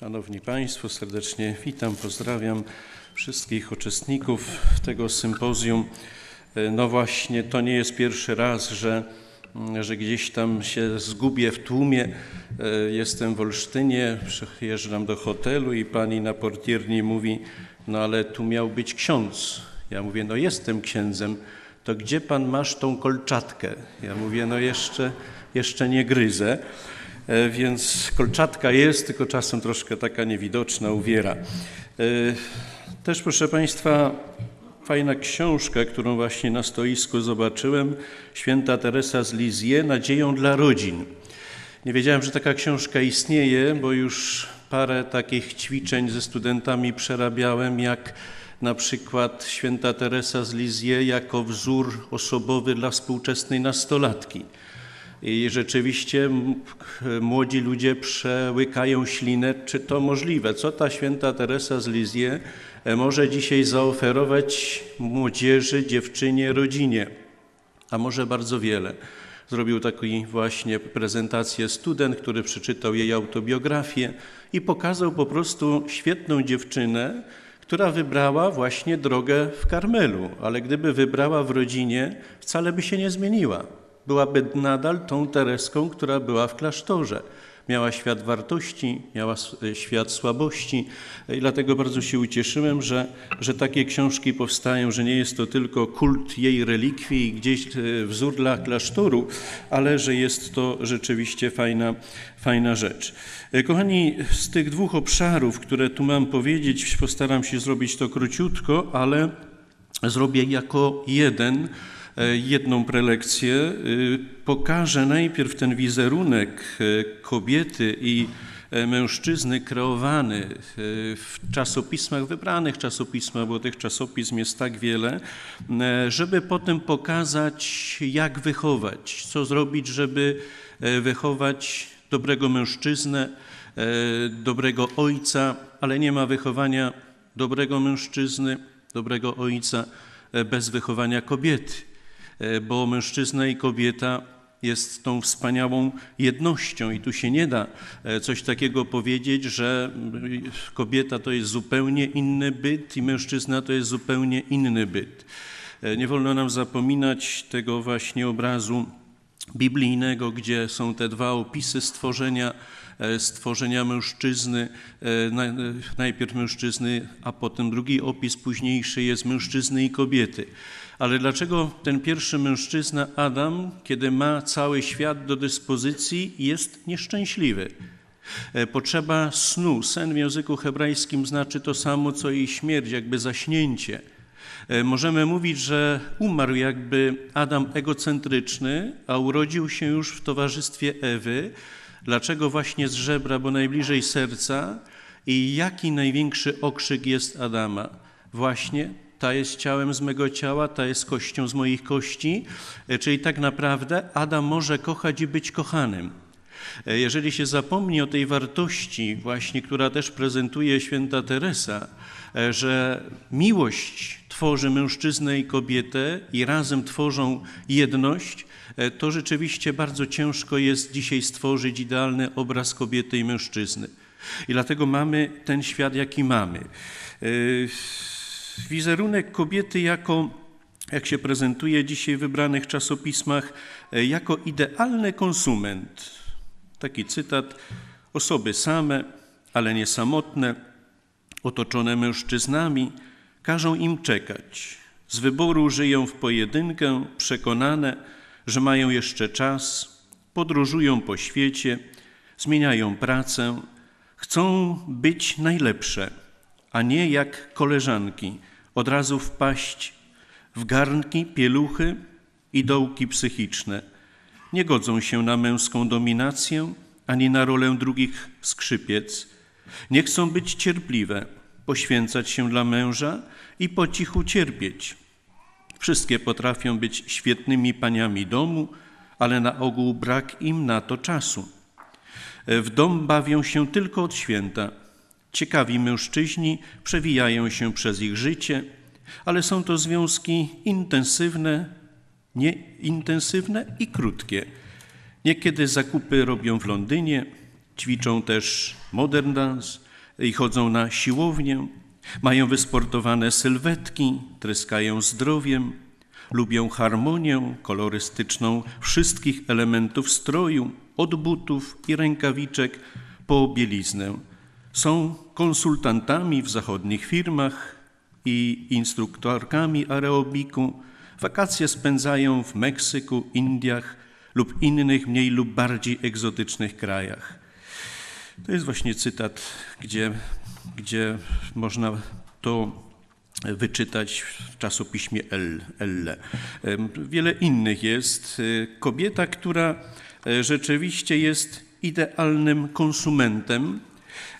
Szanowni Państwo, serdecznie witam, pozdrawiam wszystkich uczestników tego sympozjum. E, no właśnie, to nie jest pierwszy raz, że, mm, że gdzieś tam się zgubię w tłumie. E, jestem w Olsztynie, przyjeżdżam do hotelu i pani na portierni mówi, no ale tu miał być ksiądz. Ja mówię, no jestem księdzem. To gdzie pan masz tą kolczatkę? Ja mówię, no jeszcze, jeszcze nie gryzę. E, więc kolczatka jest, tylko czasem troszkę taka niewidoczna, uwiera. E, też proszę Państwa, fajna książka, którą właśnie na stoisku zobaczyłem, święta Teresa z Lizie, Nadzieją dla rodzin. Nie wiedziałem, że taka książka istnieje, bo już parę takich ćwiczeń ze studentami przerabiałem, jak na przykład święta Teresa z Lizie jako wzór osobowy dla współczesnej nastolatki i rzeczywiście młodzi ludzie przełykają ślinę, czy to możliwe. Co ta święta Teresa z Lizie e, może dzisiaj zaoferować młodzieży, dziewczynie, rodzinie? A może bardzo wiele. Zrobił taką właśnie prezentację student, który przeczytał jej autobiografię i pokazał po prostu świetną dziewczynę, która wybrała właśnie drogę w Karmelu, ale gdyby wybrała w rodzinie, wcale by się nie zmieniła byłaby nadal tą Tereską, która była w klasztorze. Miała świat wartości, miała e, świat słabości. E, I dlatego bardzo się ucieszyłem, że, że takie książki powstają, że nie jest to tylko kult jej relikwii, gdzieś e, wzór dla klasztoru, ale że jest to rzeczywiście fajna, fajna rzecz. Kochani, z tych dwóch obszarów, które tu mam powiedzieć, postaram się zrobić to króciutko, ale zrobię jako jeden E, jedną prelekcję. E, pokażę najpierw ten wizerunek e, kobiety i mężczyzny kreowany w czasopismach, wybranych czasopismach, bo tych czasopism jest tak wiele, żeby potem pokazać, jak wychować, co zrobić, żeby wychować dobrego mężczyznę, dobrego ojca, ale nie ma wychowania dobrego mężczyzny, dobrego ojca bez wychowania kobiety. E, bo mężczyzna i kobieta jest tą wspaniałą jednością i tu się nie da e, coś takiego powiedzieć, że mm, kobieta to jest zupełnie inny byt i mężczyzna to jest zupełnie inny byt. E, nie wolno nam zapominać tego właśnie obrazu biblijnego, gdzie są te dwa opisy stworzenia, stworzenia mężczyzny, najpierw mężczyzny, a potem drugi opis późniejszy jest mężczyzny i kobiety. Ale dlaczego ten pierwszy mężczyzna, Adam, kiedy ma cały świat do dyspozycji, jest nieszczęśliwy? E, potrzeba snu. Sen w języku hebrajskim znaczy to samo, co i śmierć, jakby zaśnięcie. E, możemy mówić, że umarł jakby Adam egocentryczny, a urodził się już w towarzystwie Ewy. Dlaczego właśnie z żebra, bo najbliżej serca? I jaki największy okrzyk jest Adama? Właśnie ta jest ciałem z mego ciała, ta jest kością z moich kości. E, czyli tak naprawdę Adam może kochać i być kochanym. E, jeżeli się zapomni o tej wartości, właśnie, która też prezentuje święta Teresa, e, że miłość tworzy mężczyznę i kobietę i razem tworzą jedność, to rzeczywiście bardzo ciężko jest dzisiaj stworzyć idealny obraz kobiety i mężczyzny. I dlatego mamy ten świat, jaki mamy. Wizerunek kobiety jako, jak się prezentuje dzisiaj w wybranych czasopismach, e, jako idealny konsument. Taki cytat. Osoby same, ale nie samotne, otoczone mężczyznami, każą im czekać. Z wyboru żyją w pojedynkę, przekonane, że mają jeszcze czas, podróżują po świecie, zmieniają pracę, chcą być najlepsze a nie jak koleżanki od razu wpaść w garnki, pieluchy i dołki psychiczne. Nie godzą się na męską dominację ani na rolę drugich skrzypiec. Nie chcą być cierpliwe, poświęcać się dla męża i po cichu cierpieć. Wszystkie potrafią być świetnymi paniami domu, ale na ogół brak im na to czasu. W dom bawią się tylko od święta – Ciekawi mężczyźni przewijają się przez ich życie, ale są to związki intensywne, nieintensywne i krótkie. Niekiedy zakupy robią w Londynie, ćwiczą też modern dance i chodzą na siłownię, mają wysportowane sylwetki, tryskają zdrowiem, lubią harmonię kolorystyczną wszystkich elementów stroju, od butów i rękawiczek po bieliznę są konsultantami w zachodnich firmach i instruktorkami aerobiku. Wakacje spędzają w Meksyku, Indiach lub innych mniej lub bardziej egzotycznych krajach. To jest właśnie cytat, gdzie, gdzie można to wyczytać w czasopiśmie Elle. Wiele innych jest. Kobieta, która e, rzeczywiście jest idealnym konsumentem,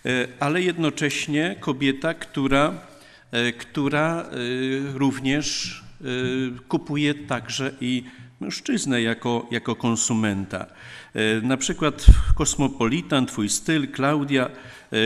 E, ale jednocześnie kobieta, która, e, która e, również kupuje także i mężczyznę jako, jako konsumenta. Na przykład Kosmopolitan, Twój styl, Klaudia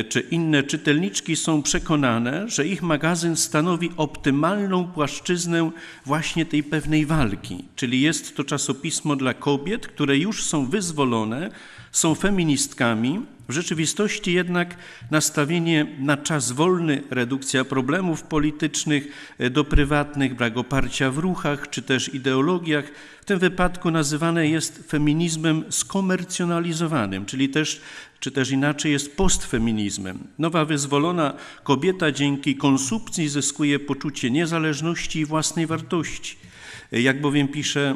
czy inne czytelniczki są przekonane, że ich magazyn stanowi optymalną płaszczyznę właśnie tej pewnej walki. Czyli jest to czasopismo dla kobiet, które już są wyzwolone, są feministkami, w rzeczywistości jednak nastawienie na czas wolny, redukcja problemów politycznych e, do prywatnych, brak oparcia w ruchach czy też ideologiach, w tym wypadku nazywane jest feminizmem skomercjonalizowanym, czyli też czy też inaczej jest postfeminizmem. Nowa wyzwolona kobieta dzięki konsumpcji zyskuje poczucie niezależności i własnej wartości. E, jak bowiem pisze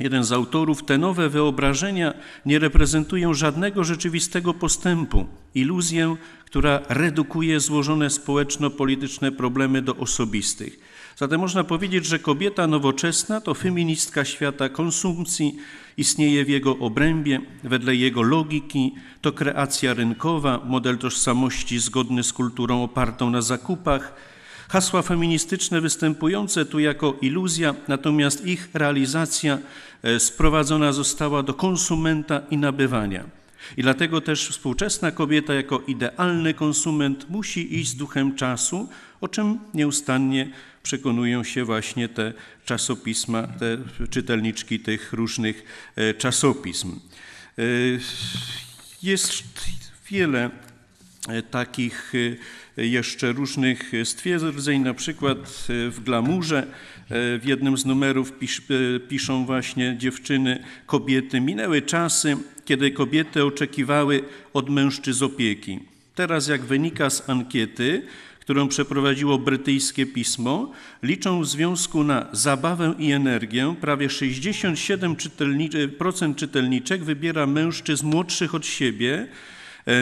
Jeden z autorów, te nowe wyobrażenia nie reprezentują żadnego rzeczywistego postępu, iluzję, która redukuje złożone społeczno-polityczne problemy do osobistych. Zatem można powiedzieć, że kobieta nowoczesna to feministka świata konsumpcji, istnieje w jego obrębie, wedle jego logiki, to kreacja rynkowa, model tożsamości zgodny z kulturą opartą na zakupach, Hasła feministyczne występujące tu jako iluzja, natomiast ich realizacja e, sprowadzona została do konsumenta i nabywania. I dlatego też współczesna kobieta jako idealny konsument musi iść z duchem czasu, o czym nieustannie przekonują się właśnie te czasopisma, te czytelniczki tych różnych e, czasopism. E, jest wiele takich jeszcze różnych stwierdzeń, na przykład e, w Glamurze e, w jednym z numerów e, piszą właśnie dziewczyny, kobiety. Minęły czasy, kiedy kobiety oczekiwały od mężczyzn opieki. Teraz, jak wynika z ankiety, którą przeprowadziło brytyjskie pismo, liczą w związku na zabawę i energię. Prawie 67% czytelniczy, czytelniczek wybiera mężczyzn młodszych od siebie,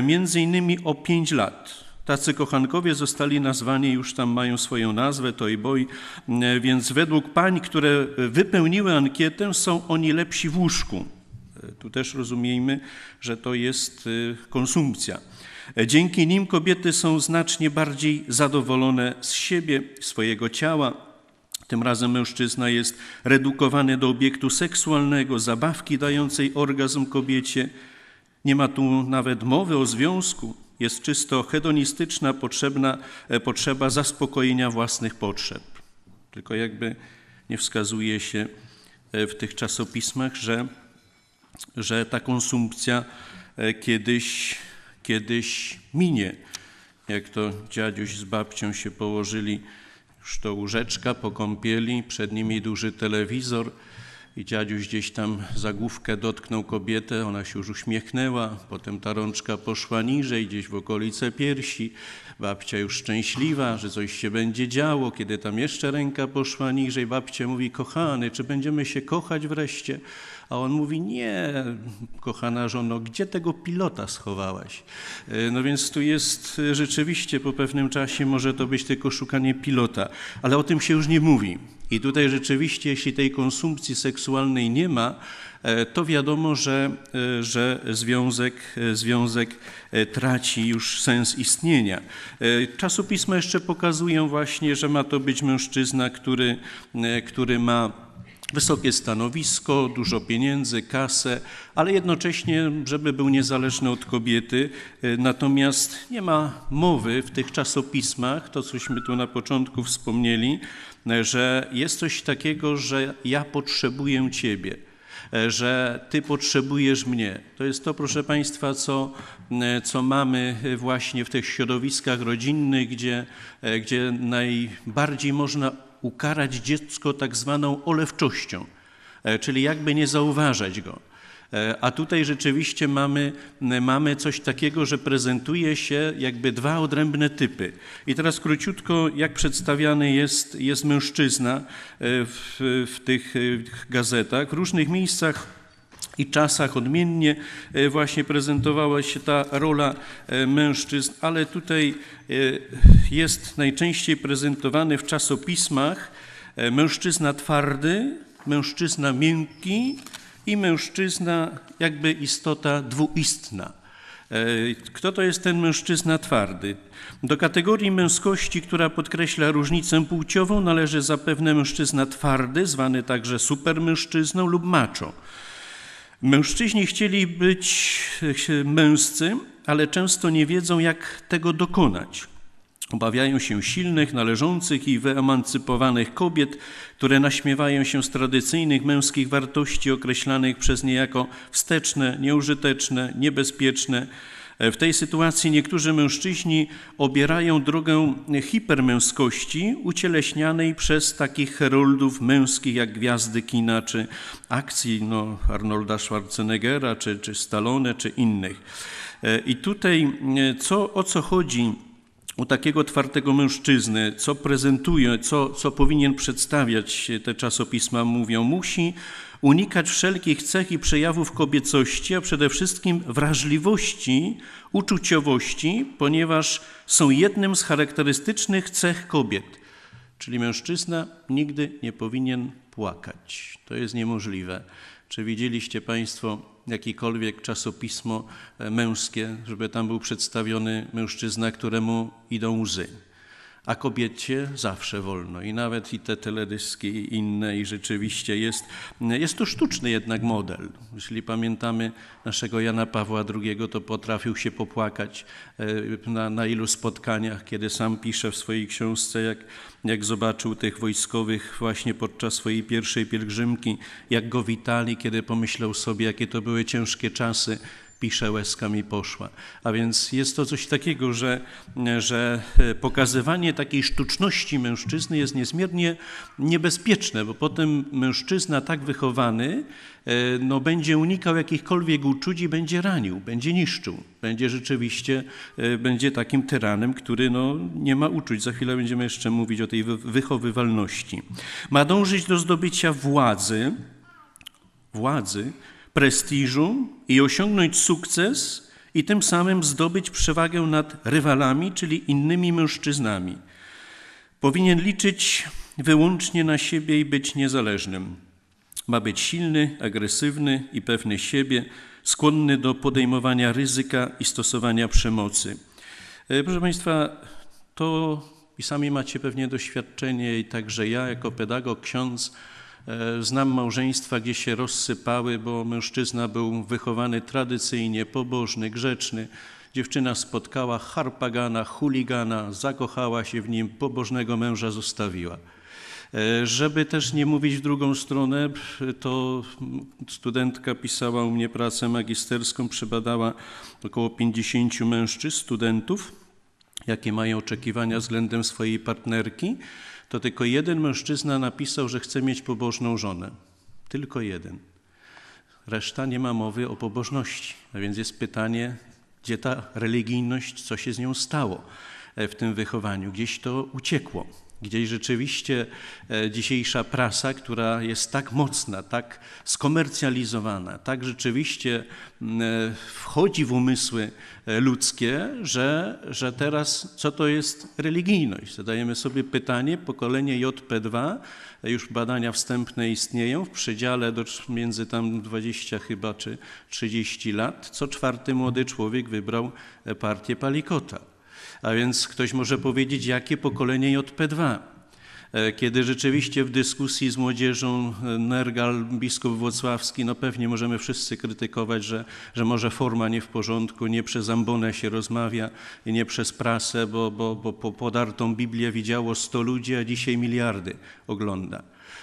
między innymi o 5 lat. Tacy kochankowie zostali nazwani, już tam mają swoją nazwę, to i boi, e, więc według pań, które wypełniły ankietę, są oni lepsi w łóżku. E, tu też rozumiemy, że to jest e, konsumpcja. Dzięki nim kobiety są znacznie bardziej zadowolone z siebie, swojego ciała, tym razem mężczyzna jest redukowany do obiektu seksualnego, zabawki dającej orgazm kobiecie. Nie ma tu nawet mowy o związku. Jest czysto hedonistyczna potrzebna, e, potrzeba zaspokojenia własnych potrzeb. Tylko jakby nie wskazuje się e, w tych czasopismach, że, że ta konsumpcja e, kiedyś, kiedyś minie. Jak to dziaduś z babcią się położyli, już to łóżeczka po kąpieli, przed nimi duży telewizor – i dziadziuś gdzieś tam zagłówkę dotknął kobietę, ona się już uśmiechnęła, potem ta rączka poszła niżej, gdzieś w okolice piersi, babcia już szczęśliwa, że coś się będzie działo, kiedy tam jeszcze ręka poszła niżej, babcia mówi, kochany, czy będziemy się kochać wreszcie? A on mówi, nie, kochana żono, gdzie tego pilota schowałaś? E, no więc tu jest e, rzeczywiście po pewnym czasie może to być tylko szukanie pilota, ale o tym się już nie mówi. I tutaj rzeczywiście, jeśli tej konsumpcji seksualnej nie ma, e, to wiadomo, że, że związek, związek traci już sens istnienia. Czasopisma jeszcze pokazują właśnie, że ma to być mężczyzna, który, który ma wysokie stanowisko, dużo pieniędzy, kasę, ale jednocześnie, żeby był niezależny od kobiety. E, natomiast nie ma mowy w tych czasopismach, to cośmy tu na początku wspomnieli, e, że jest coś takiego, że ja potrzebuję Ciebie e, że Ty potrzebujesz mnie. To jest to, proszę Państwa, co, co mamy właśnie w tych środowiskach rodzinnych, gdzie, gdzie najbardziej można ukarać dziecko tak zwaną olewczością, e, czyli jakby nie zauważać go. E, a tutaj rzeczywiście mamy, mamy coś takiego, że prezentuje się jakby dwa odrębne typy. I teraz króciutko, jak przedstawiany jest, jest mężczyzna e, w, w tych gazetach. W różnych miejscach i czasach odmiennie e, właśnie prezentowała się ta rola e, mężczyzn, ale tutaj e, jest najczęściej prezentowany w czasopismach mężczyzna twardy, mężczyzna miękki i mężczyzna jakby istota dwuistna. Kto to jest ten mężczyzna twardy? Do kategorii męskości, która podkreśla różnicę płciową, należy zapewne mężczyzna twardy, zwany także supermężczyzną lub maczo. Mężczyźni chcieli być męscy, ale często nie wiedzą, jak tego dokonać. Obawiają się silnych, należących i wyemancypowanych kobiet, które naśmiewają się z tradycyjnych męskich wartości określanych przez nie jako wsteczne, nieużyteczne, niebezpieczne, E, w tej sytuacji niektórzy mężczyźni obierają drogę hipermęskości ucieleśnianej przez takich heroldów męskich jak Gwiazdy Kina czy akcji no, Arnolda Schwarzeneggera czy, czy Stallone czy innych. E, I tutaj e, co, o co chodzi? u takiego twardego mężczyzny, co prezentuje, co, co powinien przedstawiać te czasopisma, mówią, musi unikać wszelkich cech i przejawów kobiecości, a przede wszystkim wrażliwości, uczuciowości, ponieważ są jednym z charakterystycznych cech kobiet. Czyli mężczyzna nigdy nie powinien płakać. To jest niemożliwe. Czy widzieliście Państwo jakiekolwiek czasopismo e, męskie, żeby tam był przedstawiony mężczyzna, któremu idą łzy a kobiecie zawsze wolno. I nawet i te teledyski i inne i rzeczywiście jest, jest to sztuczny jednak model. Jeśli pamiętamy naszego Jana Pawła II, to potrafił się popłakać e, na, na ilu spotkaniach, kiedy sam pisze w swojej książce, jak, jak zobaczył tych wojskowych właśnie podczas swojej pierwszej pielgrzymki, jak go witali, kiedy pomyślał sobie, jakie to były ciężkie czasy, pisze łezkami poszła. A więc jest to coś takiego, że, że e, pokazywanie takiej sztuczności mężczyzny jest niezmiernie niebezpieczne, bo potem mężczyzna tak wychowany e, no, będzie unikał jakichkolwiek uczuć i będzie ranił, będzie niszczył. Będzie rzeczywiście e, będzie takim tyranem, który no, nie ma uczuć. Za chwilę będziemy jeszcze mówić o tej wychowywalności. Ma dążyć do zdobycia władzy, władzy, prestiżu i osiągnąć sukces i tym samym zdobyć przewagę nad rywalami, czyli innymi mężczyznami. Powinien liczyć wyłącznie na siebie i być niezależnym. Ma być silny, agresywny i pewny siebie, skłonny do podejmowania ryzyka i stosowania przemocy. E, proszę Państwa, to i sami macie pewnie doświadczenie, i także ja, jako pedagog, ksiądz, E, znam małżeństwa, gdzie się rozsypały, bo mężczyzna był wychowany tradycyjnie, pobożny, grzeczny. Dziewczyna spotkała harpagana, chuligana, zakochała się w nim, pobożnego męża zostawiła. E, żeby też nie mówić w drugą stronę, to studentka pisała u mnie pracę magisterską, przebadała około 50 mężczyzn, studentów, jakie mają oczekiwania względem swojej partnerki to tylko jeden mężczyzna napisał, że chce mieć pobożną żonę. Tylko jeden. Reszta nie ma mowy o pobożności. A więc jest pytanie, gdzie ta religijność, co się z nią stało e, w tym wychowaniu? Gdzieś to uciekło. Gdzieś rzeczywiście e, dzisiejsza prasa, która jest tak mocna, tak skomercjalizowana, tak rzeczywiście e, wchodzi w umysły e, ludzkie, że, że teraz co to jest religijność? Zadajemy sobie pytanie, pokolenie JP2, już badania wstępne istnieją w przedziale do, między tam 20 chyba czy 30 lat, co czwarty młody człowiek wybrał partię Palikota. A więc ktoś może powiedzieć, jakie pokolenie JP2? E, kiedy rzeczywiście w dyskusji z młodzieżą e, Nergal, biskup włocławski, no pewnie możemy wszyscy krytykować, że, że może forma nie w porządku, nie przez ambonę się rozmawia i nie przez prasę, bo, bo, bo podartą Biblię widziało 100 ludzi, a dzisiaj miliardy ogląda.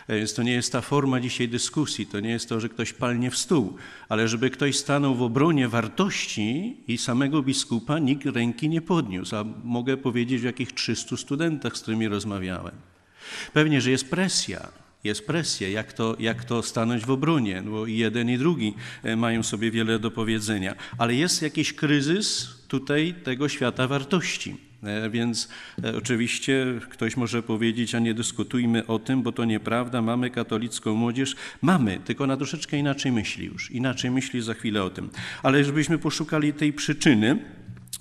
Więc e, to nie jest ta forma dzisiaj dyskusji, to nie jest to, że ktoś palnie w stół, ale żeby ktoś stanął w obronie wartości i samego biskupa, nikt ręki nie podniósł. A mogę powiedzieć o jakichś 300 studentach, z którymi rozmawiałem. Pewnie, że jest presja, jest presja, jak to, jak to stanąć w obronie, no bo i jeden i drugi e, mają sobie wiele do powiedzenia. Ale jest jakiś kryzys tutaj tego świata wartości. E, więc e, oczywiście ktoś może powiedzieć, a nie dyskutujmy o tym, bo to nieprawda, mamy katolicką młodzież. Mamy, tylko na troszeczkę inaczej myśli już, inaczej myśli za chwilę o tym. Ale żebyśmy poszukali tej przyczyny,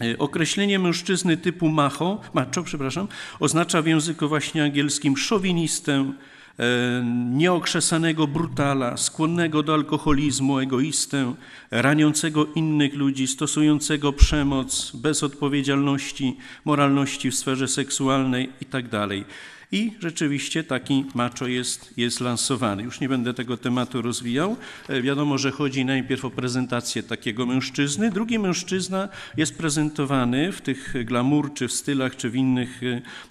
e, Określenie mężczyzny typu macho, macho przepraszam, oznacza w języku właśnie angielskim szowinistę, E, nieokrzesanego brutala, skłonnego do alkoholizmu, egoistę, raniącego innych ludzi, stosującego przemoc bez odpowiedzialności, moralności w sferze seksualnej itd. Tak i rzeczywiście taki maczo jest, jest lansowany. Już nie będę tego tematu rozwijał. E, wiadomo, że chodzi najpierw o prezentację takiego mężczyzny. Drugi mężczyzna jest prezentowany w tych glamur, czy w stylach, czy w innych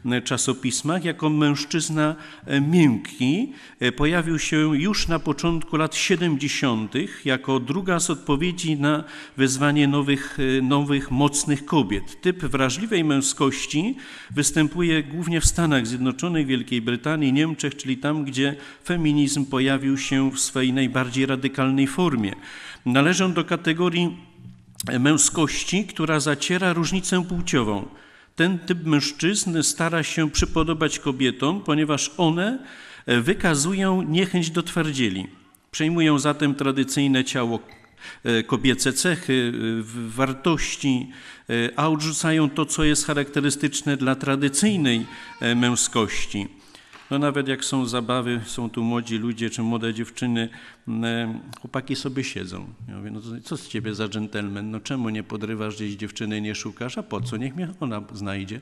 e, e, czasopismach jako mężczyzna miękki. Pojawił się już na początku lat 70. jako druga z odpowiedzi na wezwanie nowych, nowych mocnych kobiet. Typ wrażliwej męskości występuje głównie w Stanach Zjednoczonych Zjednoczonej, Wielkiej Brytanii, Niemczech, czyli tam, gdzie feminizm pojawił się w swej najbardziej radykalnej formie. Należy do kategorii męskości, która zaciera różnicę płciową. Ten typ mężczyzn stara się przypodobać kobietom, ponieważ one wykazują niechęć do twardzieli. Przejmują zatem tradycyjne ciało E, kobiece cechy, e, wartości, e, a odrzucają to, co jest charakterystyczne dla tradycyjnej męskości. No nawet jak są zabawy, są tu młodzi ludzie czy młode dziewczyny, chłopaki sobie siedzą. Ja mówię, no co z ciebie za dżentelmen, no czemu nie podrywasz gdzieś dziewczyny, nie szukasz, a po co, niech mnie ona znajdzie.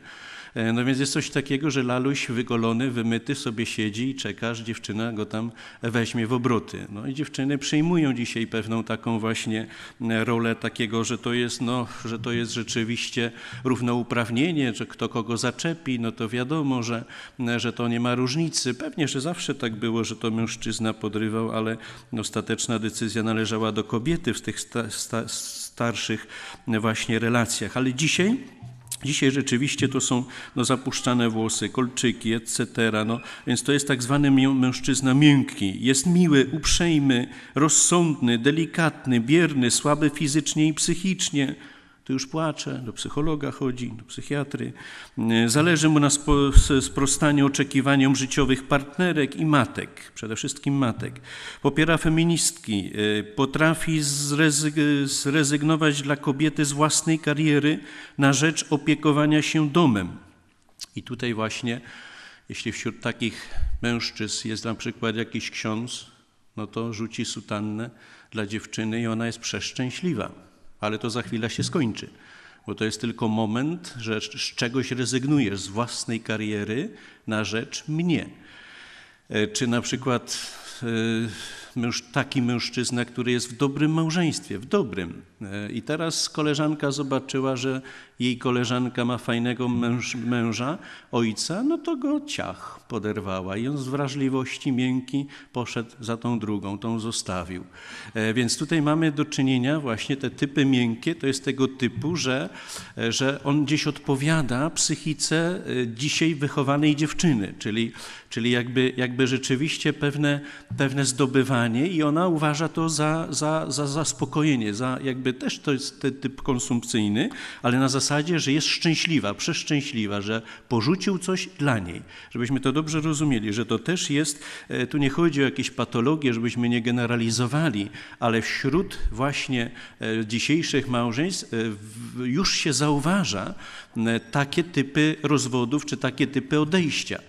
E, no więc jest coś takiego, że laluś wygolony, wymyty sobie siedzi i czeka, aż dziewczyna go tam weźmie w obroty. No i dziewczyny przyjmują dzisiaj pewną taką właśnie e, rolę takiego, że to jest, no, że to jest rzeczywiście równouprawnienie, że kto kogo zaczepi, no to wiadomo, że, e, że to nie ma różnicy. Pewnie, że zawsze tak było, że to mężczyzna podrywał, ale ostateczna decyzja należała do kobiety w tych sta, sta, starszych właśnie relacjach. Ale dzisiaj Dzisiaj rzeczywiście to są no, zapuszczane włosy, kolczyki, etc. No, więc to jest tak zwany mężczyzna miękki. Jest miły, uprzejmy, rozsądny, delikatny, bierny, słaby fizycznie i psychicznie to już płacze, do psychologa chodzi, do psychiatry. Y, zależy mu na sprostaniu oczekiwaniom życiowych partnerek i matek, przede wszystkim matek. Popiera feministki, y, potrafi zrezygnować dla kobiety z własnej kariery na rzecz opiekowania się domem. I tutaj właśnie, jeśli wśród takich mężczyzn jest na przykład jakiś ksiądz, no to rzuci sutannę dla dziewczyny i ona jest przeszczęśliwa ale to za chwilę się skończy, bo to jest tylko moment, że z czegoś rezygnujesz, z własnej kariery na rzecz mnie. E, czy na przykład e, taki mężczyzna, który jest w dobrym małżeństwie, w dobrym, i teraz koleżanka zobaczyła, że jej koleżanka ma fajnego męż, męża, ojca, no to go ciach poderwała i on z wrażliwości miękki poszedł za tą drugą, tą zostawił. E, więc tutaj mamy do czynienia właśnie te typy miękkie, to jest tego typu, że, e, że on gdzieś odpowiada psychice e, dzisiaj wychowanej dziewczyny, czyli, czyli jakby, jakby rzeczywiście pewne, pewne zdobywanie i ona uważa to za, za, za zaspokojenie, za jakby też to jest ten typ konsumpcyjny, ale na zasadzie, że jest szczęśliwa, przeszczęśliwa, że porzucił coś dla niej. Żebyśmy to dobrze rozumieli, że to też jest, e, tu nie chodzi o jakieś patologie, żebyśmy nie generalizowali, ale wśród właśnie e, dzisiejszych małżeństw e, już się zauważa takie typy rozwodów czy takie typy odejścia.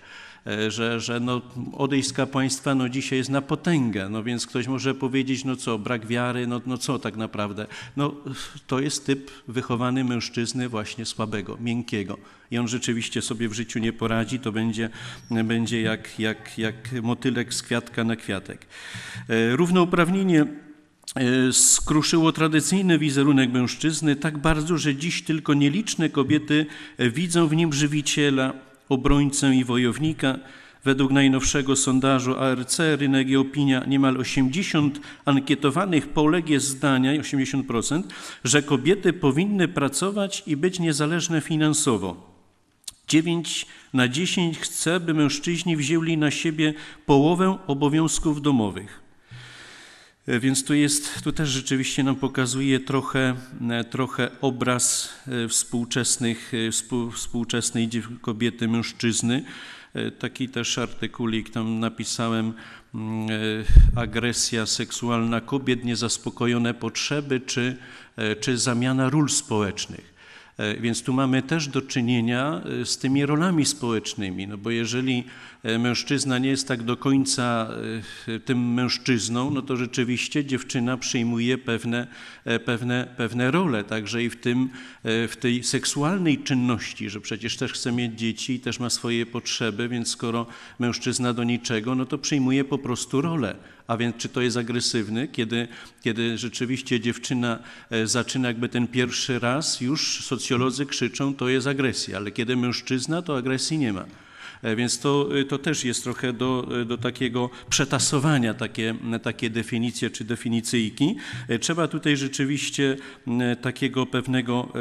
E, że, że no, odejść państwa no, dzisiaj jest na potęgę, no więc ktoś może powiedzieć, no co, brak wiary, no, no co tak naprawdę. No to jest typ wychowany mężczyzny właśnie słabego, miękkiego. I on rzeczywiście sobie w życiu nie poradzi, to będzie, będzie jak, jak, jak motylek z kwiatka na kwiatek. E, równouprawnienie e, skruszyło tradycyjny wizerunek mężczyzny tak bardzo, że dziś tylko nieliczne kobiety widzą w nim żywiciela, obrońcę i wojownika. Według najnowszego sondażu ARC Rynek i Opinia niemal 80 ankietowanych Polek jest zdania, 80%, że kobiety powinny pracować i być niezależne finansowo. 9 na 10 chce, by mężczyźni wzięli na siebie połowę obowiązków domowych. E, więc tu, jest, tu też rzeczywiście nam pokazuje trochę, e, trochę obraz e, współczesnych, współczesnej kobiety, mężczyzny. Taki też artykulik tam napisałem, mm, agresja seksualna kobiet, niezaspokojone potrzeby czy, czy zamiana ról społecznych. E, więc tu mamy też do czynienia e, z tymi rolami społecznymi, no bo jeżeli e, mężczyzna nie jest tak do końca tym mężczyzną, no to rzeczywiście dziewczyna przyjmuje pewne, pewne, pewne role, także i w, tym, w tej seksualnej czynności, że przecież też chce mieć dzieci i też ma swoje potrzeby, więc skoro mężczyzna do niczego, no to przyjmuje po prostu rolę a więc czy to jest agresywny, kiedy, kiedy rzeczywiście dziewczyna e, zaczyna jakby ten pierwszy raz, już socjolodzy krzyczą, to jest agresja, ale kiedy mężczyzna, to agresji nie ma. E, więc to, e, to też jest trochę do, do takiego przetasowania takie, takie definicje czy definicyjki. Trzeba tutaj rzeczywiście takiego pewnego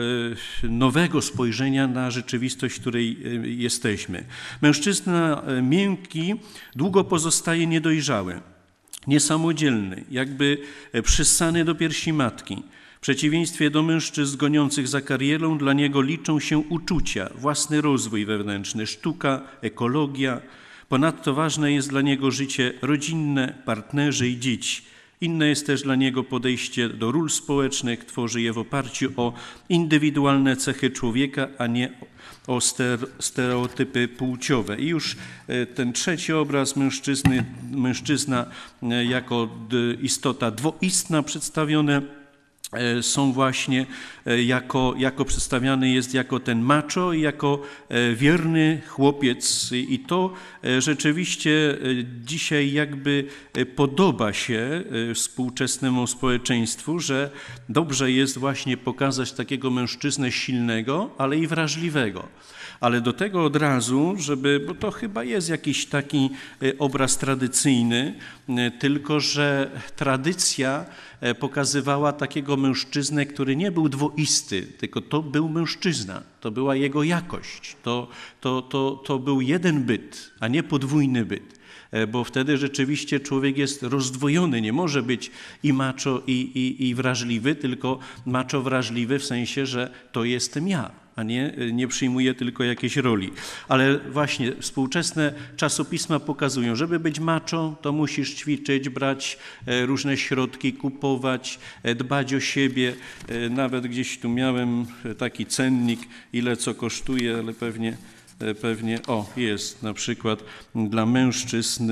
nowego spojrzenia na rzeczywistość, w której jesteśmy. Mężczyzna miękki długo pozostaje niedojrzały niesamodzielny, jakby e, przysany do piersi matki. W przeciwieństwie do mężczyzn goniących za karierą, dla niego liczą się uczucia, własny rozwój wewnętrzny, sztuka, ekologia. Ponadto ważne jest dla niego życie rodzinne, partnerzy i dzieci inne jest też dla niego podejście do ról społecznych, tworzy je w oparciu o indywidualne cechy człowieka, a nie o stereotypy płciowe. I już e, ten trzeci obraz mężczyzny, mężczyzna e, jako istota dwoistna przedstawione E, są właśnie e, jako, jako przedstawiany jest jako ten macho i jako e, wierny chłopiec i to rzeczywiście dzisiaj jakby podoba się współczesnemu społeczeństwu, że dobrze jest właśnie pokazać takiego mężczyznę silnego, ale i wrażliwego ale do tego od razu, żeby, bo to chyba jest jakiś taki e, obraz tradycyjny, e, tylko że tradycja e, pokazywała takiego mężczyznę, który nie był dwoisty, tylko to był mężczyzna, to była jego jakość, to, to, to, to był jeden byt, a nie podwójny byt bo wtedy rzeczywiście człowiek jest rozdwojony, nie może być i maczo i, i, i wrażliwy, tylko maczo wrażliwy w sensie, że to jestem ja a nie, nie przyjmuje tylko jakiejś roli. Ale właśnie współczesne czasopisma pokazują, żeby być maczą, to musisz ćwiczyć, brać e, różne środki, kupować, e, dbać o siebie. E, nawet gdzieś tu miałem taki cennik, ile co kosztuje, ale pewnie pewnie, o jest na przykład dla mężczyzn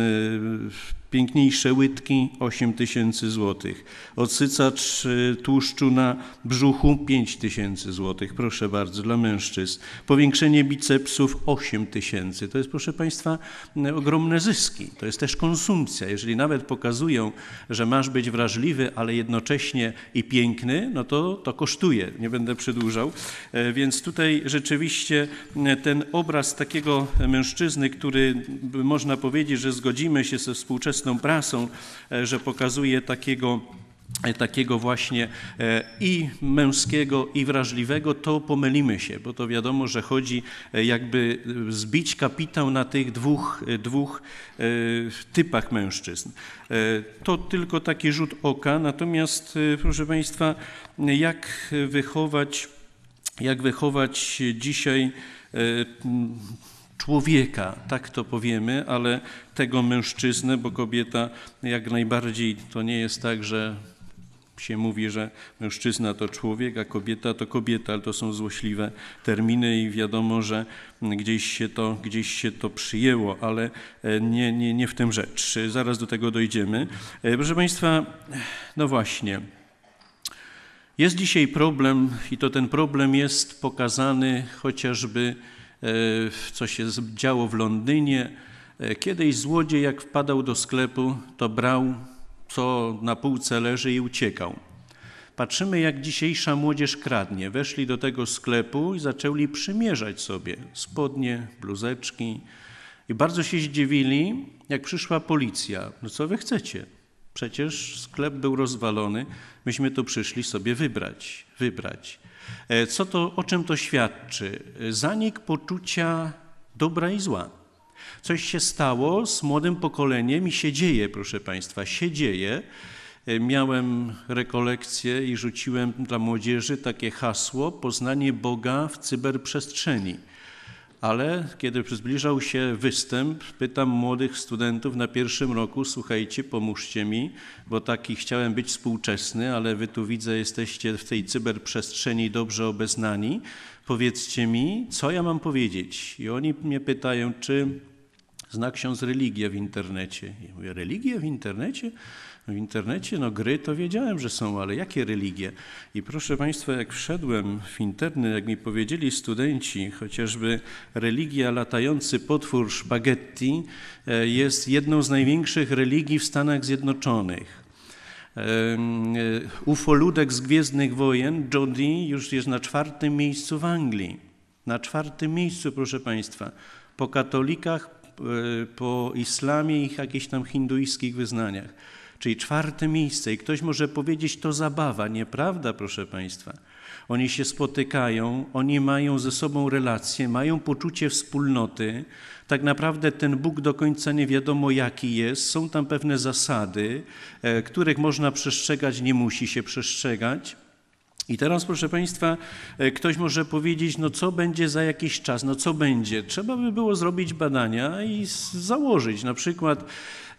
piękniejsze łydki 8 tysięcy złotych, odsycacz y, tłuszczu na brzuchu 5 tysięcy złotych, proszę bardzo, dla mężczyzn, powiększenie bicepsów 8 tysięcy. To jest, proszę Państwa, ogromne zyski, to jest też konsumpcja. Jeżeli nawet pokazują, że masz być wrażliwy, ale jednocześnie i piękny, no to to kosztuje, nie będę przedłużał. E, więc tutaj rzeczywiście ten obraz takiego mężczyzny, który można powiedzieć, że zgodzimy się ze współczesnym współczesną prasą, e, że pokazuje takiego e, takiego właśnie e, i męskiego, i wrażliwego, to pomylimy się, bo to wiadomo, że chodzi jakby zbić kapitał na tych dwóch, dwóch typach mężczyzn. To tylko taki rzut oka, natomiast proszę Państwa, jak wychować, jak wychować dzisiaj człowieka, tak to powiemy, ale tego mężczyznę, bo kobieta jak najbardziej to nie jest tak, że się mówi, że mężczyzna to człowiek, a kobieta to kobieta, ale to są złośliwe terminy i wiadomo, że gdzieś się to, gdzieś się to przyjęło, ale e, nie, nie, nie w tym rzecz. Zaraz do tego dojdziemy. E, proszę Państwa, no właśnie. Jest dzisiaj problem, i to ten problem jest pokazany chociażby E, co się działo w Londynie. E, kiedyś złodziej, jak wpadał do sklepu, to brał, co na półce leży i uciekał. Patrzymy, jak dzisiejsza młodzież kradnie. Weszli do tego sklepu i zaczęli przymierzać sobie spodnie, bluzeczki. I bardzo się zdziwili, jak przyszła policja. No co wy chcecie? Przecież sklep był rozwalony, myśmy tu przyszli sobie wybrać, wybrać. E, co to, o czym to świadczy? E, zanik poczucia dobra i zła. Coś się stało z młodym pokoleniem i się dzieje, proszę Państwa, się dzieje. E, miałem rekolekcję i rzuciłem dla młodzieży takie hasło Poznanie Boga w cyberprzestrzeni ale kiedy przybliżał się występ, pytam młodych studentów na pierwszym roku, słuchajcie, pomóżcie mi, bo taki chciałem być współczesny, ale wy tu widzę, jesteście w tej cyberprzestrzeni dobrze obeznani. Powiedzcie mi, co ja mam powiedzieć. I oni mnie pytają, czy Zna ksiądz religię w internecie. I mówię, religię w internecie? W internecie, no gry to wiedziałem, że są, ale jakie religie? I proszę Państwa, jak wszedłem w internet, jak mi powiedzieli studenci, chociażby religia latający potwór spaghetti e, jest jedną z największych religii w Stanach Zjednoczonych. E, Ufoludek z Gwiezdnych Wojen, Jodie, już jest na czwartym miejscu w Anglii. Na czwartym miejscu, proszę Państwa. Po katolikach, Y, po islamie i jakichś tam hinduistskich wyznaniach. Czyli czwarte miejsce. I ktoś może powiedzieć, to zabawa. Nieprawda, proszę Państwa. Oni się spotykają, oni mają ze sobą relacje, mają poczucie wspólnoty. Tak naprawdę ten Bóg do końca nie wiadomo jaki jest. Są tam pewne zasady, e, których można przestrzegać, nie musi się przestrzegać. I teraz, proszę Państwa, e, ktoś może powiedzieć, no co będzie za jakiś czas, no co będzie? Trzeba by było zrobić badania i założyć na przykład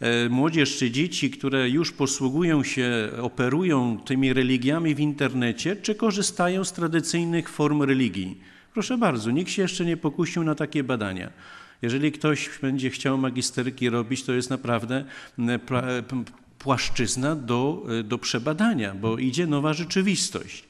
e, młodzież czy dzieci, które już posługują się, operują tymi religiami w internecie, czy korzystają z tradycyjnych form religii. Proszę bardzo, nikt się jeszcze nie pokusił na takie badania. Jeżeli ktoś będzie chciał magisterki robić, to jest naprawdę płaszczyzna do, e, do przebadania, bo idzie nowa rzeczywistość.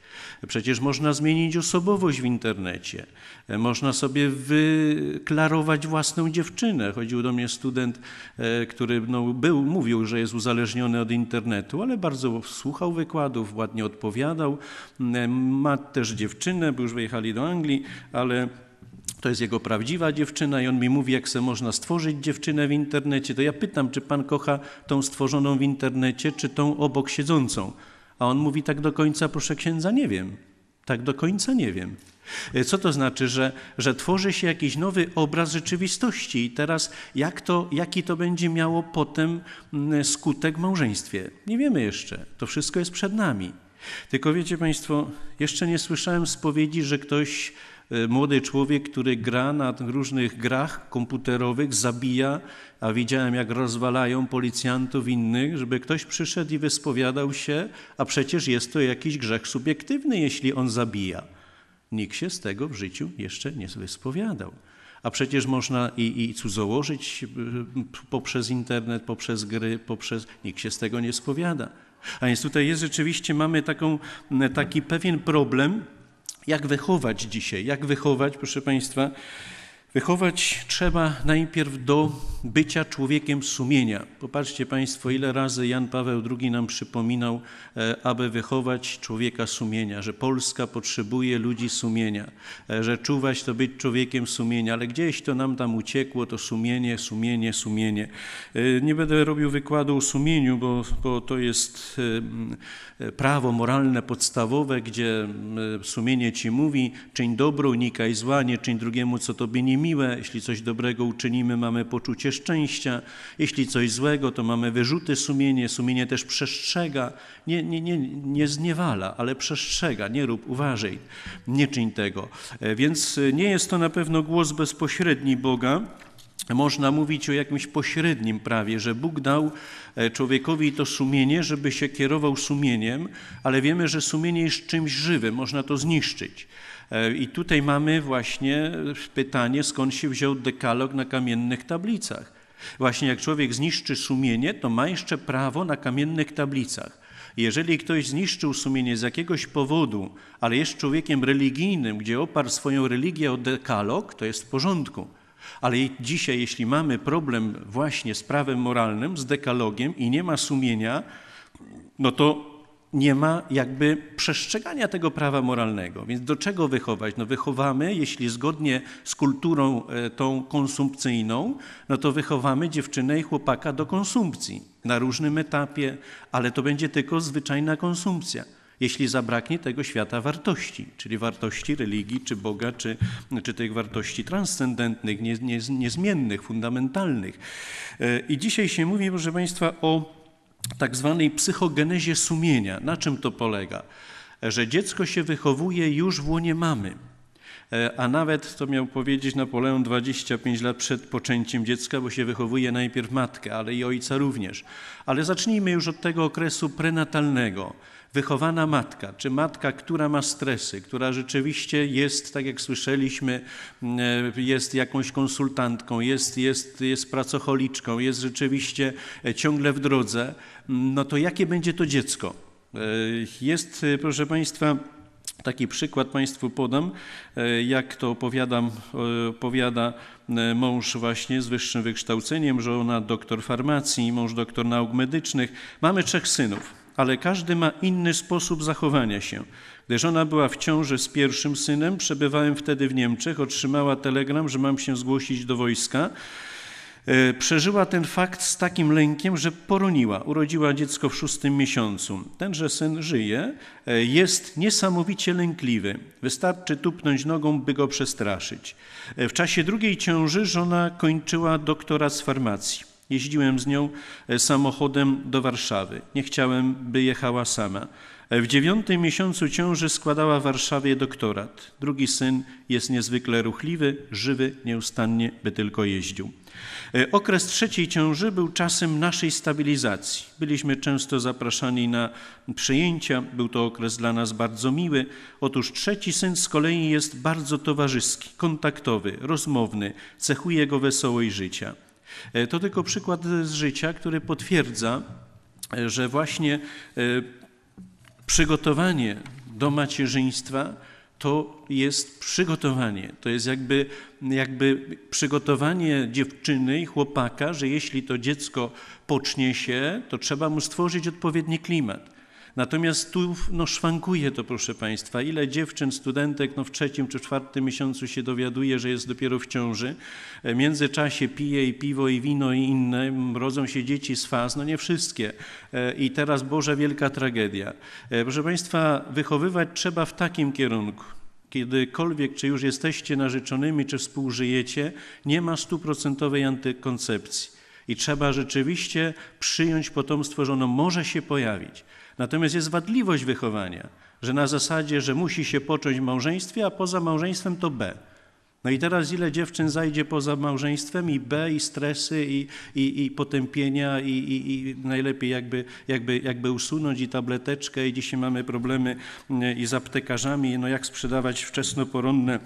Przecież można zmienić osobowość w internecie, e, można sobie wyklarować własną dziewczynę. Chodził do mnie student, e, który no, był, mówił, że jest uzależniony od internetu, ale bardzo słuchał wykładów, ładnie odpowiadał. Mm, e, ma też dziewczynę, bo już wyjechali do Anglii, ale to jest jego prawdziwa dziewczyna i on mi mówi, jak se można stworzyć dziewczynę w internecie, to ja pytam, czy pan kocha tą stworzoną w internecie, czy tą obok siedzącą. A on mówi tak do końca, proszę księdza, nie wiem. Tak do końca nie wiem. E, co to znaczy, że, że tworzy się jakiś nowy obraz rzeczywistości i teraz jak to, jaki to będzie miało potem mm, skutek w małżeństwie? Nie wiemy jeszcze. To wszystko jest przed nami. Tylko wiecie Państwo, jeszcze nie słyszałem spowiedzi, że ktoś Y, młody człowiek, który gra na różnych grach komputerowych, zabija, a widziałem jak rozwalają policjantów innych, żeby ktoś przyszedł i wyspowiadał się, a przecież jest to jakiś grzech subiektywny, jeśli on zabija. Nikt się z tego w życiu jeszcze nie wyspowiadał. A przecież można i, i cudzołożyć y, poprzez internet, poprzez gry, poprzez. Nikt się z tego nie spowiada. A więc tutaj jest rzeczywiście, mamy taką, taki pewien problem, jak wychować dzisiaj? Jak wychować, proszę Państwa, Wychować trzeba najpierw do bycia człowiekiem sumienia. Popatrzcie Państwo, ile razy Jan Paweł II nam przypominał, e, aby wychować człowieka sumienia, że Polska potrzebuje ludzi sumienia, e, że czuwać to być człowiekiem sumienia, ale gdzieś to nam tam uciekło, to sumienie, sumienie, sumienie. E, nie będę robił wykładu o sumieniu, bo, bo to jest prawo moralne podstawowe, gdzie sumienie ci mówi, czyń dobro, unikaj zła, nie czyń drugiemu, co tobie nie miłe, jeśli coś dobrego uczynimy, mamy poczucie szczęścia, jeśli coś złego, to mamy wyrzuty sumienie, sumienie też przestrzega, nie, nie, nie, nie zniewala, ale przestrzega, nie rób, uważaj, nie czyń tego. E, więc e, nie jest to na pewno głos bezpośredni Boga, można mówić o jakimś pośrednim prawie, że Bóg dał e, człowiekowi to sumienie, żeby się kierował sumieniem, ale wiemy, że sumienie jest czymś żywym, można to zniszczyć. E, I tutaj mamy właśnie pytanie, skąd się wziął dekalog na kamiennych tablicach. Właśnie jak człowiek zniszczy sumienie, to ma jeszcze prawo na kamiennych tablicach. Jeżeli ktoś zniszczył sumienie z jakiegoś powodu, ale jest człowiekiem religijnym, gdzie oparł swoją religię o dekalog, to jest w porządku. Ale dzisiaj, jeśli mamy problem właśnie z prawem moralnym, z dekalogiem i nie ma sumienia, no to nie ma jakby przestrzegania tego prawa moralnego. Więc do czego wychować? No wychowamy, jeśli zgodnie z kulturą e, tą konsumpcyjną, no to wychowamy dziewczynę i chłopaka do konsumpcji na różnym etapie, ale to będzie tylko zwyczajna konsumpcja. Jeśli zabraknie tego świata wartości, czyli wartości religii, czy Boga, czy, czy tych wartości transcendentnych, nie, nie, niezmiennych, fundamentalnych. E, I dzisiaj się mówi, proszę Państwa, o tak zwanej psychogenezie sumienia. Na czym to polega? Że dziecko się wychowuje już w łonie mamy. E, a nawet to miał powiedzieć Napoleon 25 lat przed poczęciem dziecka, bo się wychowuje najpierw matkę, ale i ojca również. Ale zacznijmy już od tego okresu prenatalnego wychowana matka, czy matka, która ma stresy, która rzeczywiście jest, tak jak słyszeliśmy, mm, jest jakąś konsultantką, jest, jest, jest pracocholiczką, jest rzeczywiście e, ciągle w drodze, mm, no to jakie będzie to dziecko? E, jest, e, proszę Państwa, Taki przykład Państwu podam, jak to opowiadam, opowiada mąż właśnie z wyższym wykształceniem, żona doktor farmacji, mąż doktor nauk medycznych. Mamy trzech synów ale każdy ma inny sposób zachowania się. Gdy żona była w ciąży z pierwszym synem, przebywałem wtedy w Niemczech, otrzymała telegram, że mam się zgłosić do wojska. E, przeżyła ten fakt z takim lękiem, że poroniła, urodziła dziecko w szóstym miesiącu. Tenże syn żyje, e, jest niesamowicie lękliwy. Wystarczy tupnąć nogą, by go przestraszyć. E, w czasie drugiej ciąży żona kończyła doktorat z farmacji. Jeździłem z nią e, samochodem do Warszawy. Nie chciałem, by jechała sama. E, w dziewiątym miesiącu ciąży składała w Warszawie doktorat. Drugi syn jest niezwykle ruchliwy, żywy, nieustannie, by tylko jeździł. E, okres trzeciej ciąży był czasem naszej stabilizacji. Byliśmy często zapraszani na przyjęcia, był to okres dla nas bardzo miły. Otóż trzeci syn z kolei jest bardzo towarzyski, kontaktowy, rozmowny, cechuje go wesołość życia. E, to tylko przykład z życia, który potwierdza, e, że właśnie e, przygotowanie do macierzyństwa to jest przygotowanie, to jest jakby, jakby przygotowanie dziewczyny i chłopaka, że jeśli to dziecko pocznie się, to trzeba mu stworzyć odpowiedni klimat. Natomiast tu no, szwankuje to, proszę Państwa. Ile dziewczyn, studentek no, w trzecim czy czwartym miesiącu się dowiaduje, że jest dopiero w ciąży. E, w międzyczasie pije i piwo i wino i inne. Rodzą się dzieci z faz, no nie wszystkie. E, I teraz Boże wielka tragedia. E, proszę Państwa, wychowywać trzeba w takim kierunku kiedykolwiek, czy już jesteście narzeczonymi, czy współżyjecie, nie ma stuprocentowej antykoncepcji. I trzeba rzeczywiście przyjąć potomstwo, że ono może się pojawić. Natomiast jest wadliwość wychowania, że na zasadzie, że musi się począć w małżeństwie, a poza małżeństwem to B. No i teraz ile dziewczyn zajdzie poza małżeństwem i B, i stresy, i, i, i potępienia, i, i, i najlepiej jakby, jakby, jakby usunąć i tableteczkę, i dzisiaj mamy problemy mm, i z aptekarzami, no jak sprzedawać wczesnoporonne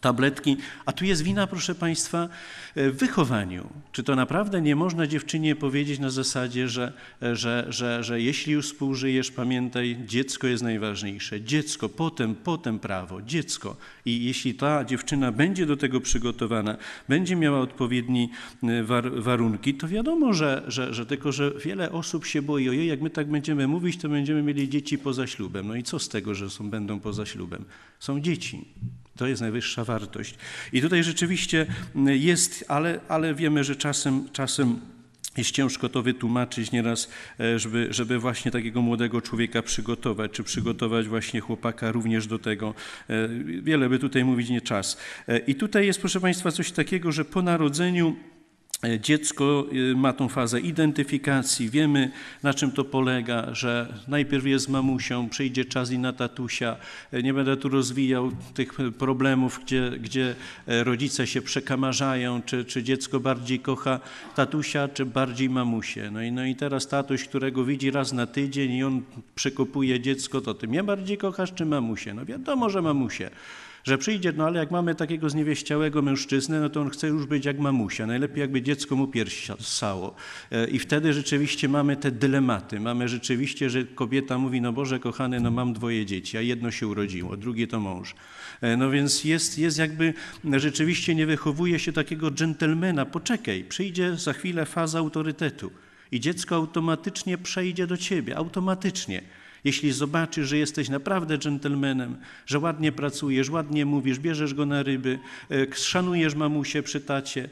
tabletki. A tu jest wina, proszę Państwa, e, w wychowaniu. Czy to naprawdę nie można dziewczynie powiedzieć na zasadzie, że, e, że, że, że jeśli już współżyjesz, pamiętaj, dziecko jest najważniejsze. Dziecko, potem, potem prawo, dziecko. I jeśli ta dziewczyna będzie do tego przygotowana, będzie miała odpowiednie war, warunki, to wiadomo, że, że, że tylko, że wiele osób się boi, ojej, jak my tak będziemy mówić, to będziemy mieli dzieci poza ślubem. No i co z tego, że są, będą poza ślubem? Są dzieci. To jest najwyższa wartość. I tutaj rzeczywiście mm, jest, ale, ale wiemy, że czasem, czasem jest ciężko to wytłumaczyć nieraz, e, żeby, żeby właśnie takiego młodego człowieka przygotować, czy przygotować właśnie chłopaka również do tego. E, wiele by tutaj mówić nie czas. E, I tutaj jest, proszę Państwa, coś takiego, że po narodzeniu Dziecko y, ma tą fazę identyfikacji, wiemy na czym to polega, że najpierw jest mamusią, przyjdzie czas i na tatusia. Y, nie będę tu rozwijał tych problemów, gdzie, gdzie y, rodzice się przekamarzają, czy, czy dziecko bardziej kocha tatusia, czy bardziej mamusię. No i, no i teraz tatuś, którego widzi raz na tydzień i on przekopuje dziecko, to ty mnie bardziej kochasz, czy mamusię? No wiadomo, że mamusię że przyjdzie, no ale jak mamy takiego zniewieściałego mężczyznę, no to on chce już być jak mamusia, najlepiej jakby dziecko mu pierś ssało. E, I wtedy rzeczywiście mamy te dylematy, mamy rzeczywiście, że kobieta mówi, no Boże kochany, no mam dwoje dzieci, a jedno się urodziło, drugie to mąż. E, no więc jest, jest jakby, rzeczywiście nie wychowuje się takiego dżentelmena, poczekaj, przyjdzie za chwilę faza autorytetu i dziecko automatycznie przejdzie do ciebie, automatycznie. Jeśli zobaczy, że jesteś naprawdę dżentelmenem, że ładnie pracujesz, ładnie mówisz, bierzesz go na ryby, e, szanujesz mamusię przy tacie,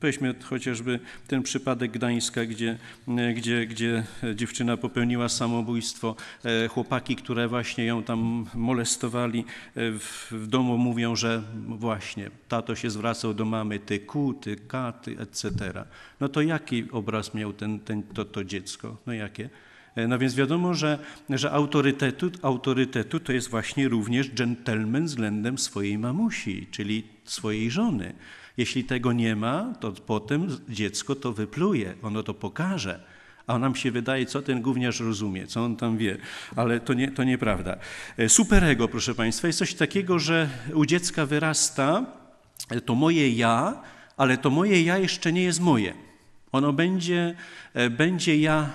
Weźmy chociażby ten przypadek Gdańska, gdzie, e, gdzie, gdzie dziewczyna popełniła samobójstwo. E, chłopaki, które właśnie ją tam molestowali w, w domu mówią, że właśnie tato się zwracał do mamy, ty kuty, katy, etc. No to jaki obraz miał ten, ten, to, to dziecko? No jakie? E, no więc wiadomo, że, że autorytetu, autorytetu to jest właśnie również dżentelmen względem swojej mamusi, czyli swojej żony. Jeśli tego nie ma, to potem dziecko to wypluje, ono to pokaże. A nam się wydaje, co ten gówniarz rozumie, co on tam wie, ale to, nie, to nieprawda. E, Superego, proszę Państwa, jest coś takiego, że u dziecka wyrasta e, to moje ja, ale to moje ja jeszcze nie jest moje. Ono będzie, będzie ja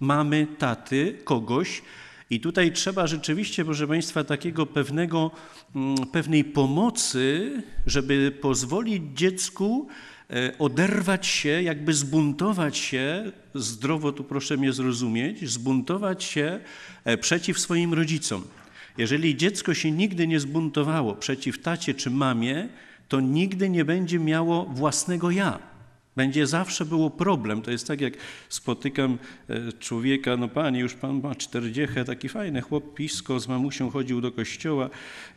mamy, taty, kogoś. I tutaj trzeba rzeczywiście, proszę Państwa, takiego pewnego, mm, pewnej pomocy, żeby pozwolić dziecku e, oderwać się, jakby zbuntować się, zdrowo tu proszę mnie zrozumieć, zbuntować się e, przeciw swoim rodzicom. Jeżeli dziecko się nigdy nie zbuntowało przeciw tacie czy mamie, to nigdy nie będzie miało własnego ja. Będzie zawsze było problem. To jest tak, jak spotykam e, człowieka, no panie, już pan ma czterdziechę, taki fajny chłop, pisko, z mamusią chodził do kościoła.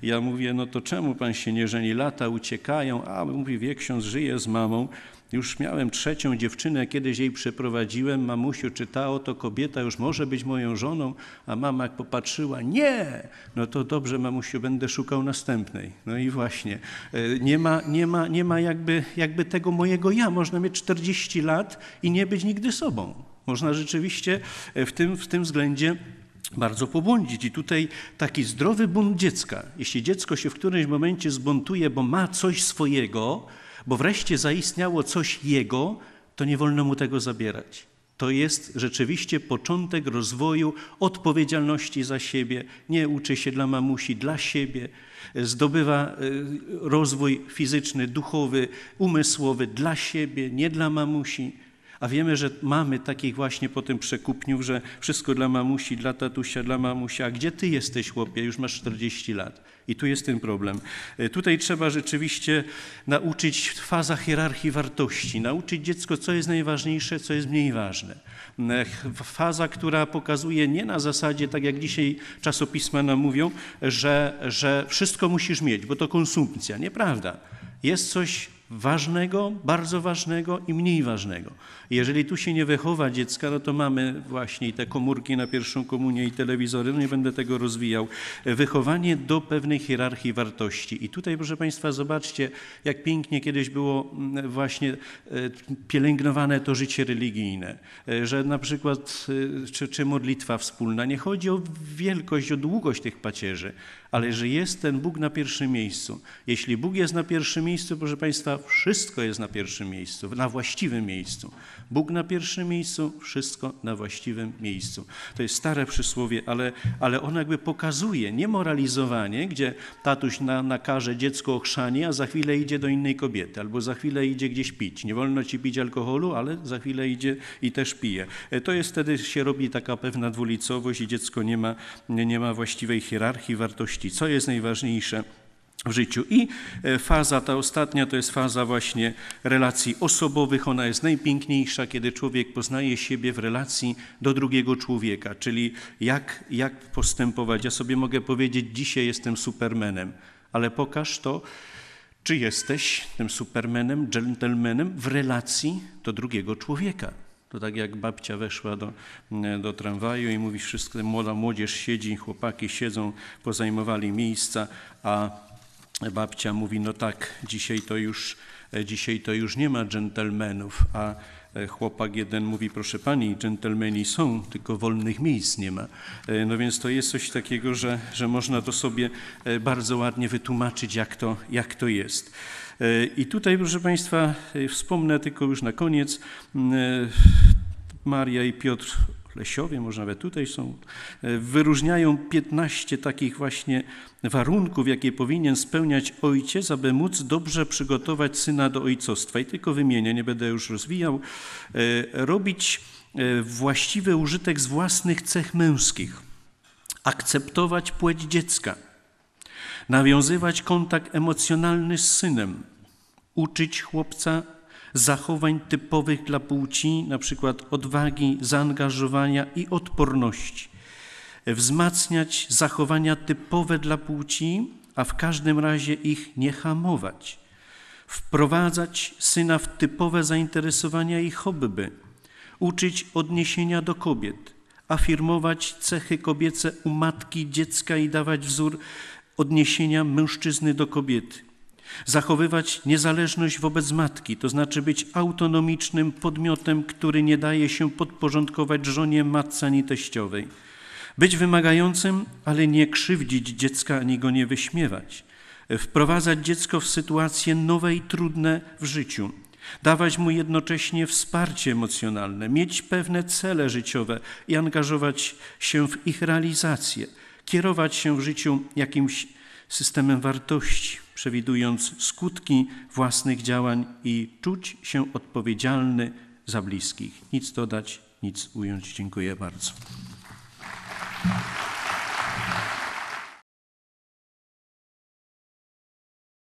Ja mówię, no to czemu pan się nie żeni? Lata uciekają, a mówi, wie, ksiądz żyje z mamą. Już miałem trzecią dziewczynę, kiedyś jej przeprowadziłem. Mamusiu, czy ta oto kobieta już może być moją żoną? A mama popatrzyła, nie! No to dobrze, mamusiu, będę szukał następnej. No i właśnie, e, nie ma, nie ma, nie ma jakby, jakby tego mojego ja. Można mieć 40 lat i nie być nigdy sobą. Można rzeczywiście e, w tym, w tym względzie bardzo pobłądzić. I tutaj taki zdrowy bunt dziecka. Jeśli dziecko się w którymś momencie zbuntuje, bo ma coś swojego, bo wreszcie zaistniało coś Jego, to nie wolno Mu tego zabierać. To jest rzeczywiście początek rozwoju odpowiedzialności za siebie. Nie uczy się dla mamusi, dla siebie. Zdobywa e, rozwój fizyczny, duchowy, umysłowy dla siebie, nie dla mamusi. A wiemy, że mamy takich właśnie po tym przekupniów, że wszystko dla mamusi, dla tatusia, dla mamusia. A gdzie ty jesteś, chłopie? Już masz 40 lat. I tu jest ten problem. E, tutaj trzeba rzeczywiście nauczyć w fazach hierarchii wartości, nauczyć dziecko, co jest najważniejsze, co jest mniej ważne. E, faza, która pokazuje nie na zasadzie, tak jak dzisiaj czasopisma nam mówią, że, że wszystko musisz mieć, bo to konsumpcja. Nieprawda. Jest coś ważnego, bardzo ważnego i mniej ważnego. Jeżeli tu się nie wychowa dziecka, no to mamy właśnie te komórki na pierwszą komunię i telewizory, no nie będę tego rozwijał. Wychowanie do pewnej hierarchii wartości. I tutaj, proszę Państwa, zobaczcie, jak pięknie kiedyś było mm, właśnie e, pielęgnowane to życie religijne, e, że na przykład, e, czy, czy modlitwa wspólna, nie chodzi o wielkość, o długość tych pacierzy, ale że jest ten Bóg na pierwszym miejscu. Jeśli Bóg jest na pierwszym miejscu, proszę Państwa, wszystko jest na pierwszym miejscu, na właściwym miejscu. Bóg na pierwszym miejscu, wszystko na właściwym miejscu. To jest stare przysłowie, ale, ale ono jakby pokazuje niemoralizowanie, gdzie tatuś na, nakaże dziecko ochrzanie, a za chwilę idzie do innej kobiety, albo za chwilę idzie gdzieś pić. Nie wolno ci pić alkoholu, ale za chwilę idzie i też pije. E, to jest wtedy się robi taka pewna dwulicowość i dziecko nie ma, nie, nie ma właściwej hierarchii wartości. Co jest najważniejsze? w życiu. I e, faza ta ostatnia to jest faza właśnie relacji osobowych. Ona jest najpiękniejsza, kiedy człowiek poznaje siebie w relacji do drugiego człowieka, czyli jak, jak postępować. Ja sobie mogę powiedzieć, dzisiaj jestem supermenem, ale pokaż to, czy jesteś tym supermenem, dżentelmenem w relacji do drugiego człowieka. To tak jak babcia weszła do, e, do tramwaju i mówi, wszystko, młoda młodzież siedzi, chłopaki siedzą, pozajmowali miejsca, a babcia mówi, no tak, dzisiaj to już, e, dzisiaj to już nie ma dżentelmenów, a e, chłopak jeden mówi, proszę pani, dżentelmeni są, tylko wolnych miejsc nie ma. E, no więc to jest coś takiego, że, że można to sobie bardzo ładnie wytłumaczyć, jak to, jak to jest. I tutaj, proszę Państwa, wspomnę tylko już na koniec, Maria i Piotr Lesiowie, może nawet tutaj są, e, wyróżniają 15 takich właśnie warunków, jakie powinien spełniać ojciec, aby móc dobrze przygotować syna do ojcostwa. I tylko wymienię, nie będę już rozwijał. E, robić e, właściwy użytek z własnych cech męskich, akceptować płeć dziecka, nawiązywać kontakt emocjonalny z synem, uczyć chłopca zachowań typowych dla płci, np. odwagi, zaangażowania i odporności. Wzmacniać zachowania typowe dla płci, a w każdym razie ich nie hamować. Wprowadzać syna w typowe zainteresowania i hobby, uczyć odniesienia do kobiet, afirmować cechy kobiece u matki, dziecka i dawać wzór odniesienia mężczyzny do kobiety Zachowywać niezależność wobec matki, to znaczy być autonomicznym podmiotem, który nie daje się podporządkować żonie, matce ani teściowej. Być wymagającym, ale nie krzywdzić dziecka ani go nie wyśmiewać. Wprowadzać dziecko w sytuacje nowe i trudne w życiu. Dawać mu jednocześnie wsparcie emocjonalne, mieć pewne cele życiowe i angażować się w ich realizację, kierować się w życiu jakimś systemem wartości przewidując skutki własnych działań i czuć się odpowiedzialny za bliskich. Nic dodać, nic ująć. Dziękuję bardzo.